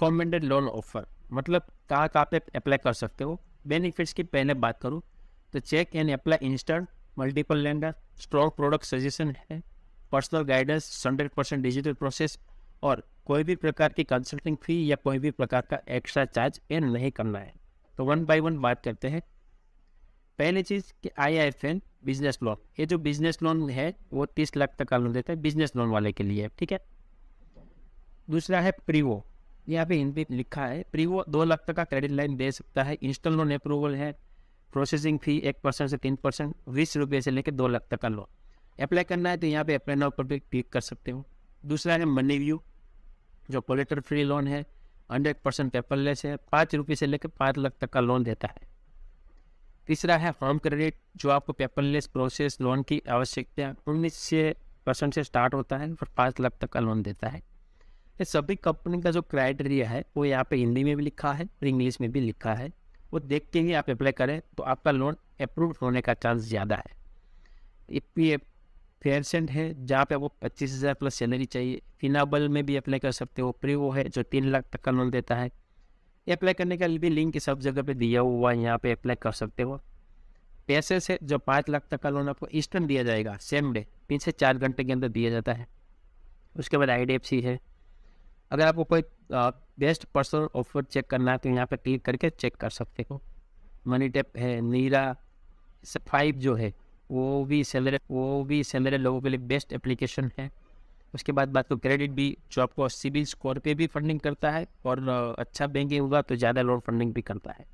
फॉर्मेंडेड loan offer मतलब कहाँ कहाँ पे अप्लाई कर सकते हो बेनिफिट्स की पहले बात करूँ तो check and apply instant multiple lender strong product suggestion है personal guidance hundred percent digital process और कोई भी प्रकार की कंसल्टिंग फी या कोई भी प्रकार का एक्स्ट्रा चार्ज एन नहीं करना है तो वन बाय वन बात करते हैं पहली चीज़ कि I I F N business loan ये जो बिजनेस लोन है वो तीस लाख तक का लोन देता है बिजनेस लोन वाले के लिए ठीक है दूसरा है प्रीवो यहाँ पे हिंदी लिखा है प्रीवो दो लाख तक का क्रेडिट लाइन दे सकता है इंस्टॉल लोन अप्रूवल है प्रोसेसिंग फी एक परसेंट से तीन परसेंट बीस रुपये से लेकर दो लाख तक का लोन अप्लाई करना है तो यहाँ पे अप्लाई नाउ पर भी क्लिक कर सकते हो दूसरा है मनी व्यू जो पोलिटर फ्री लोन है हंड्रेड परसेंट पेपरलेस है पाँच रुपये से लेकर पाँच लाख तक का लोन देता है तीसरा है होम क्रेडिट जो आपको पेपरलेस प्रोसेस लोन की आवश्यकता उन्नीस से परसेंट से स्टार्ट होता है और पाँच लाख तक का लोन देता है ये सभी कंपनी का जो क्राइटेरिया है वो यहाँ पे हिंदी में भी लिखा है और इंग्लिश में भी लिखा है वो देख के ही आप अप्लाई करें तो आपका लोन अप्रूव होने का चांस ज़्यादा है ए पी एफ फेरसेंट है जहाँ पे आपको पच्चीस हज़ार प्लस सैलरी चाहिए फिनाबल में भी अप्लाई कर सकते हो प्री वो है जो तीन लाख तक का लोन देता है अप्लाई करने का भी लिंक सब जगह पे दिया हुआ है यहाँ पे अप्लाई कर सकते हो पैसे से जो पाँच लाख तक का लोन आपको इंस्टेंट दिया जाएगा सेम डे तीन से चार घंटे के अंदर दिया जाता है उसके बाद आई है अगर आपको कोई बेस्ट पर्सनल ऑफर चेक करना है तो यहाँ पर क्लिक करके चेक कर सकते हो मनी टेप है नीरा फाइव जो है वो भी सैलरे वो भी सैलरी लोगों के लिए बेस्ट एप्लीकेशन है उसके बाद बात को क्रेडिट भी जो आपको सिविल स्कोर पे भी फंडिंग करता है और अच्छा बैंकिंग होगा तो ज़्यादा लोन फंडिंग भी करता है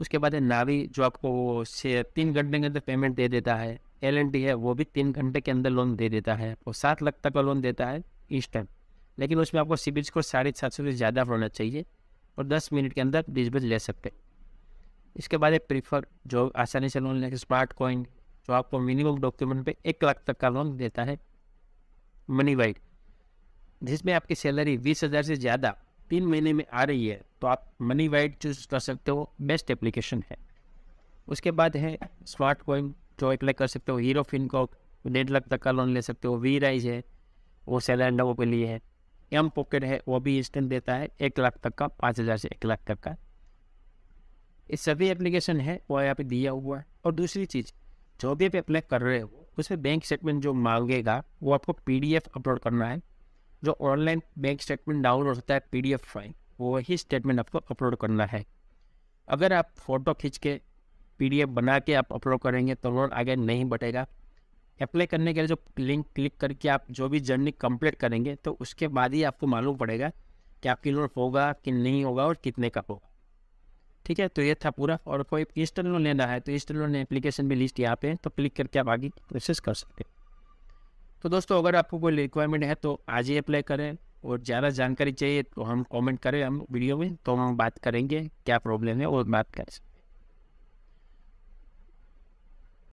उसके बाद है नावी जो आपको से तीन घंटे के अंदर पेमेंट दे देता है एल है वो भी तीन घंटे के अंदर लोन दे देता है और सात लाख तक का लोन देता है इंस्टेंट लेकिन उसमें आपको सिबिल स्कोर साढ़े सात सौ से ज़्यादा होना चाहिए और दस मिनट के अंदर डिस्बज ले सकते हैं इसके बाद एक प्रीफर जो आसानी से लोन लेकर स्मार्ट कॉइन जो आपको मिनिमम डॉक्यूमेंट पे एक लाख तक का लोन देता है मनी वाइड जिसमें आपकी सैलरी बीस हज़ार से ज़्यादा तीन महीने में आ रही है तो आप मनी वाइड चूज कर सकते हो बेस्ट एप्लीकेशन है उसके बाद है स्मार्ट कॉइन जो अप्लाई कर सकते हो हीरो फिनकॉक डेढ़ लाख तक का लोन ले सकते हो वी राइज है वो सैलर लोगों के लिए है एम पॉकेट है वो भी इंस्टेंट देता है एक लाख तक का पाँच हज़ार से एक लाख तक का ये सभी एप्लीकेशन है वो यहाँ पे दिया हुआ है और दूसरी चीज़ जो भी आप अप्लाई कर रहे हो उसमें बैंक स्टेटमेंट जो मांगेगा वो आपको पी अपलोड करना है जो ऑनलाइन बैंक स्टेटमेंट डाउनलोड होता है पी डी फाइल वही स्टेटमेंट आपको अपलोड करना है अगर आप फ़ोटो खींच के पी बना के आप अपलोड करेंगे तो लोन आगे नहीं बढ़ेगा अप्लाई करने के लिए जो लिंक क्लिक करके आप जो भी जर्नी कंप्लीट करेंगे तो उसके बाद ही आपको मालूम पड़ेगा कि आपकी लोन होगा कि नहीं होगा और कितने का होगा ठीक है तो ये था पूरा और कोई इंस्टल लोन लेना है तो इंस्टल लोन एप्लीकेशन भी लिस्ट यहाँ पे तो क्लिक करके आप आगे प्रोसेस कर सकते हैं तो दोस्तों अगर आपको कोई रिक्वायरमेंट है तो आज ही अप्लाई करें और ज़्यादा जानकारी चाहिए तो हम कमेंट करें हम वीडियो में तो हम बात करेंगे क्या प्रॉब्लम है और बात कर सकते